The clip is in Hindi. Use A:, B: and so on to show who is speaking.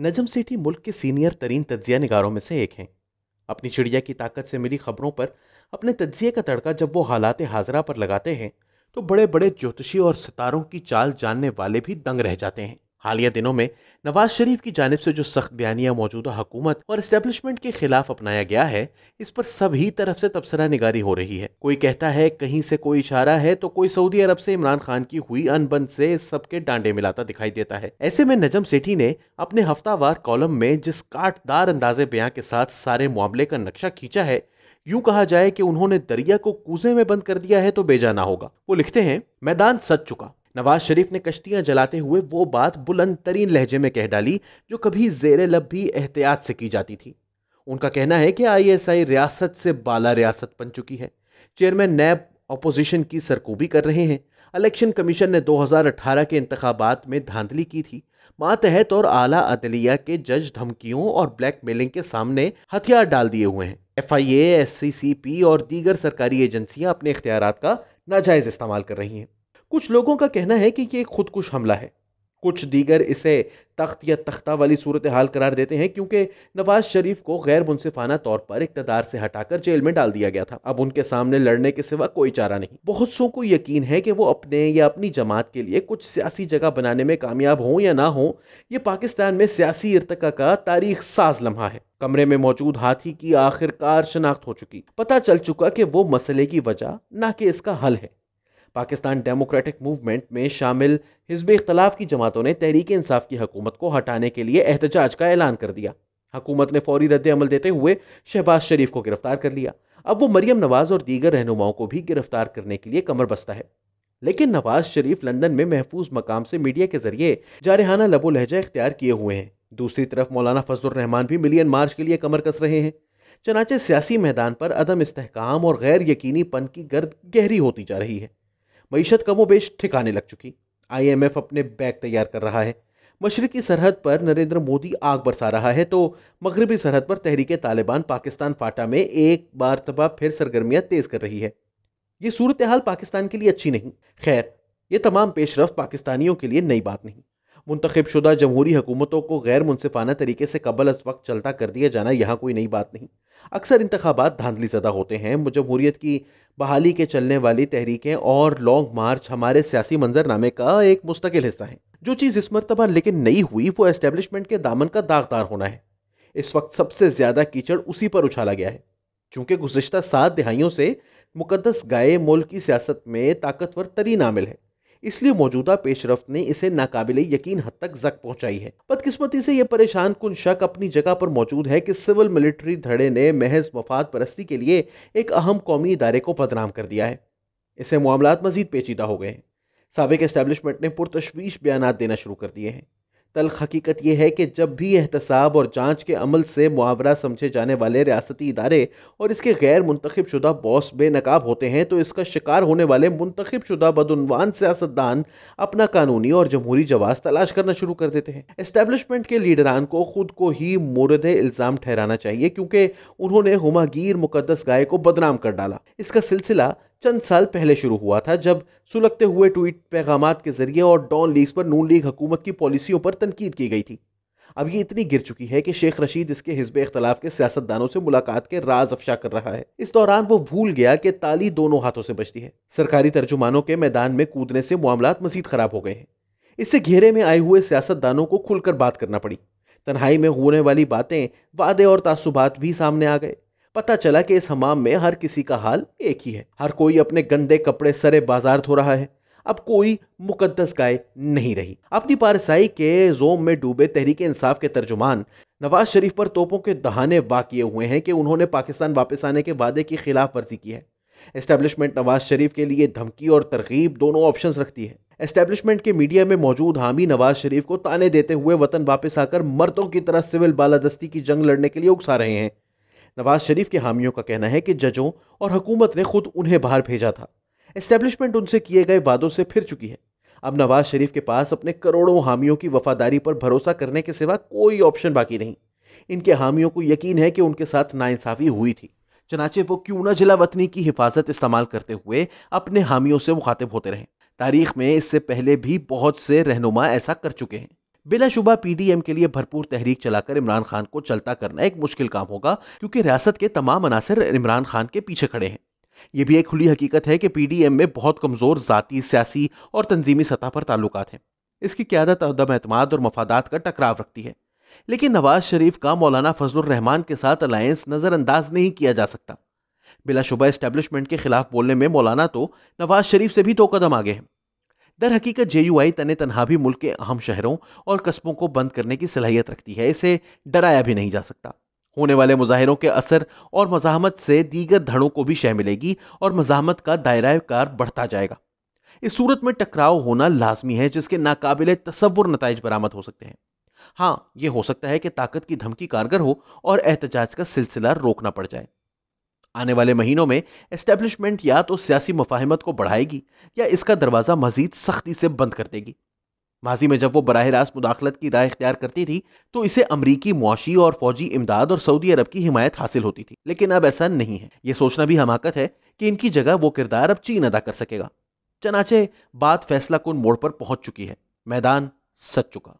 A: नजम सेठी मुल्क के सीनियर तरीन तजिया निगारों में से एक हैं अपनी चिड़िया की ताकत से मिली खबरों पर अपने तजिए का तड़का जब वो हालात हाजरा पर लगाते हैं तो बड़े बड़े ज्योतिषी और सितारों की चाल जानने वाले भी दंग रह जाते हैं हालिया दिनों में नवाज शरीफ की जानब से जो सख्त बयानिया मौजूदा हुकूमत और इस्टेब्लिशमेंट के खिलाफ अपनाया गया है इस पर सभी तरफ से तबसरा निगारी हो रही है कोई कहता है कहीं से कोई इशारा है तो कोई सऊदी अरब से इमरान खान की हुई अनबन से सबके डांडे मिलाता दिखाई देता है ऐसे में नजम सेठी ने अपने हफ्तावार कॉलम में जिस काटदार अंदाजे बयां के साथ सारे मामले का नक्शा खींचा है यूं कहा जाए कि उन्होंने दरिया को कूजे में बंद कर दिया है तो बेजाना होगा वो लिखते हैं मैदान सच चुका नवाज शरीफ ने कश्तियां जलाते हुए वो बात बुलंद तरीन लहजे में कह डाली जो कभी जेर लब भी एहतियात से की जाती थी उनका कहना है कि आईएसआई रियासत से बाला रियासत बन चुकी है चेयरमैन नैब अपोजिशन की सरकूबी कर रहे हैं इलेक्शन कमीशन ने 2018 के इंतबात में धांधली की थी मातहत और आला अदलिया के जज धमकियों और ब्लैकमेलिंग के सामने हथियार डाल दिए हुए हैं F I A S C C P और दीगर सरकारी एजेंसियां अपने इख्तियार का नाजायज इस्तेमाल कर रही हैं कुछ लोगों का कहना है कि एक खुदकुश हमला है कुछ दीगर इसे तख्त या तख्ता वाली सूरत हाल करार देते हैं क्योंकि नवाज शरीफ को गैर मुनसिफाना तौर पर इकतदार से हटाकर जेल में डाल दिया गया था अब उनके सामने लड़ने के सिवा कोई चारा नहीं बहुत सो को यकीन है कि वो अपने या अपनी जमात के लिए कुछ सियासी जगह बनाने में कामयाब हों या ना हो ये पाकिस्तान में सियासी इरतका का तारीख साज लम्हा है कमरे में मौजूद हाथी की आखिरकार शनाख्त हो चुकी पता चल चुका कि वो मसले की वजह ना कि इसका हल है पाकिस्तान डेमोक्रेटिक मूवमेंट में शामिल हिजब इख्तलाफ की जमातों ने तहरीक इंसाफ की हकूमत को हटाने के लिए एहतजाज का ऐलान कर दिया हकूमत ने फौरी रद्द अमल देते हुए शहबाज शरीफ को गिरफ्तार कर लिया अब वो मरियम नवाज और दीगर रहनुमाओं को भी गिरफ्तार करने के लिए कमर बस्ता है लेकिन नवाज शरीफ लंदन में महफूज मकाम से मीडिया के जरिए जारहाना लबो लहजा इख्तियार किए हुए हैं दूसरी तरफ मौलाना फजल रहमान भी मिलियन मार्च के लिए कमर कस रहे हैं चनाचे सियासी मैदान पर अदम इसकाम और गैर यकीनी पन की गर्द गहरी होती जा रही है मीशत कमोबेश ठिकाने लग चुकी आईएमएफ अपने बैग तैयार कर रहा है मशरकी सरहद पर नरेंद्र मोदी आग बरसा रहा है तो मगरबी सरहद पर तहरीक तालिबान पाकिस्तान फाटा में एक बार तबा फिर सरगर्मियां तेज कर रही है ये सूरत हाल पाकिस्तान के लिए अच्छी नहीं खैर ये तमाम पेशरफ पाकिस्तानियों के लिए नई बात नहीं मुंतखब शुदा जमहूरी हुकूमतों को गैर मुनफाना तरीके से कबल अज वक्त चलता कर दिया जाना यहाँ कोई नई बात नहीं अक्सर इंतबात धांधली ज़दा होते हैं जमहूरीत की बहाली के चलने वाली तहरीकें और लॉन्ग मार्च हमारे सियासी मंजरनामे का एक मुस्तकिल हिस्सा है जो चीज़ इस मरतबा लेकिन नहीं हुई वो एस्टेब्लिशमेंट के दामन का दागदार होना है इस वक्त सबसे ज़्यादा कीचड़ उसी पर उछाला गया है चूंकि गुजशत सात दिहाइयों से मुकदस गाय मुल्क की सियासत में ताकतवर तरीन आमिल है इसलिए मौजूदा पेशरफ ने इसे नाकाबिल यकीन हद तक जक पहुंचाई है बदकिस्मती से यह परेशान कुन शक अपनी जगह पर मौजूद है कि सिविल मिलिट्री धड़े ने महज मफाद परस्ती के लिए एक अहम कौमी इदारे को बदनाम कर दिया है इससे मामला मजीद पेचीदा हो गए हैं सबक इस्टेबलिशमेंट ने पुरतशवीश बयान देना शुरू कर दिए हैं तल हकीकत यह है कि जब भी एहतसाब और जांच के अमल से मुआवरा समझे जाने वाले रियासती इदारे और इसके गैर मुंतखब शुदा बॉस बेनकाब होते हैं तो इसका शिकार होने वाले मुंतखब शुदा बदनवान सियासतदान अपना कानूनी और जमहूरी जवाब तलाश करना शुरू कर देते हैं इस्टेबलिशमेंट के लीडरान को खुद को ही मुरद इल्ज़ाम ठहराना चाहिए क्योंकि उन्होंने हुमागीर मुकदस गाय को बदनाम कर डाला इसका सिलसिला चंद साल पहले शुरू हुआ था जब सुलगते हुए ट्वीट पैगाम के जरिए और डॉन लीग्स पर नून लीग हुकूमत की पॉलिसियों पर तनकीद की गई थी अब ये इतनी गिर चुकी है कि शेख रशीद इसके हिजब इख्तलाफ के सियासतदानों से मुलाकात के राज अफशा कर रहा है इस दौरान वो भूल गया कि ताली दोनों हाथों से बचती है सरकारी तर्जुमानों के मैदान में कूदने से मामला मजीद खराब हो गए हैं इससे घेरे में आए हुए सियासतदानों को खुलकर बात करना पड़ी तन्हाई में होने वाली बातें वादे और तासुबात भी सामने आ गए पता चला कि इस हमाम में हर किसी का हाल एक ही है हर कोई अपने गंदे कपड़े सरे बाजार धो रहा है अब कोई मुकदस गाय नहीं रही अपनी पारसाई के जोम में डूबे तहरीक इंसाफ के तर्जुमान नवाज शरीफ पर तोपों के दहाने वाकिए हुए हैं कि उन्होंने पाकिस्तान वापस आने के वादे की खिलाफ वर्जी की है एस्टेब्लिशमेंट नवाज शरीफ के लिए धमकी और तरगीब दोनों ऑप्शन रखती है एस्टेब्लिशमेंट के मीडिया में मौजूद हामी नवाज शरीफ को ताने देते हुए वतन वापस आकर मर्दों की तरह सिविल बालादस्ती की जंग लड़ने के लिए उकसा रहे हैं नवाज शरीफ के हामियों का कहना है कि जजों और हुकूमत ने खुद उन्हें बाहर भेजा था एस्टेब्लिशमेंट उनसे किए गए वादों से फिर चुकी है अब नवाज शरीफ के पास अपने करोड़ों हामियों की वफादारी पर भरोसा करने के सिवा कोई ऑप्शन बाकी नहीं इनके हामियों को यकीन है कि उनके साथ नाइंसाफी हुई थी चनाचे वो क्यों ना जिला वतनी की हिफाजत इस्तेमाल करते हुए अपने हामियों से मुखातिब होते रहे तारीख में इससे पहले भी बहुत से रहनुमा ऐसा कर चुके हैं बिलाशुबा पीडीएम के लिए भरपूर तहरीक चलाकर इमरान खान को चलता करना एक मुश्किल काम होगा क्योंकि रियासत के तमाम अनासर इमरान खान के पीछे खड़े हैं ये भी एक खुली हकीकत है कि पीडीएम में बहुत कमजोर जाती सियासी और तंजीमी सतह पर ताल्लुक हैं इसकी क्यादत अदम एतमाद और मफादात का टकराव रखती है लेकिन नवाज शरीफ का मौलाना फजलुर रहमान के साथ अलायंस नज़रअंदाज नहीं किया जा सकता बिलाशुबा इस्टेबलिशमेंट के खिलाफ बोलने में मौलाना तो नवाज शरीफ से भी दो तो कदम आगे हैं दर हकीकत जे यू आई तन तनहा भी मुल्क के अहम शहरों और कस्बों को बंद करने की सलाहियत रखती है इसे डराया भी नहीं जा सकता होने वाले मुजाहिरों के असर और मजामत से दीगर धड़ों को भी शह मिलेगी और मजामत का दायरा कार बढ़ता जाएगा इस सूरत में टकराव होना लाजमी है जिसके नाकाबिल तस्वुर नतज बरामद हो सकते हैं हाँ ये हो सकता है कि ताकत की धमकी कारगर हो और एहतजाज का सिलसिला रोकना पड़ जाए आने वाले महीनों में एस्टेब्लिशमेंट या तो सियासी मुफाहमत को बढ़ाएगी या इसका दरवाज़ा मजीद सख्ती से बंद कर देगी माजी में जब वो बरह रास्त मुदाखलत की राय इख्तियार करती थी तो इसे अमरीकी मुआशी और फौजी इमदाद और सऊदी अरब की हिमायत हासिल होती थी लेकिन अब ऐसा नहीं है ये सोचना भी हमाकत है कि इनकी जगह वो किरदार अब चीन अदा कर सकेगा चनाचे बात फैसला कुन मोड़ पर पहुंच चुकी है मैदान सच चुका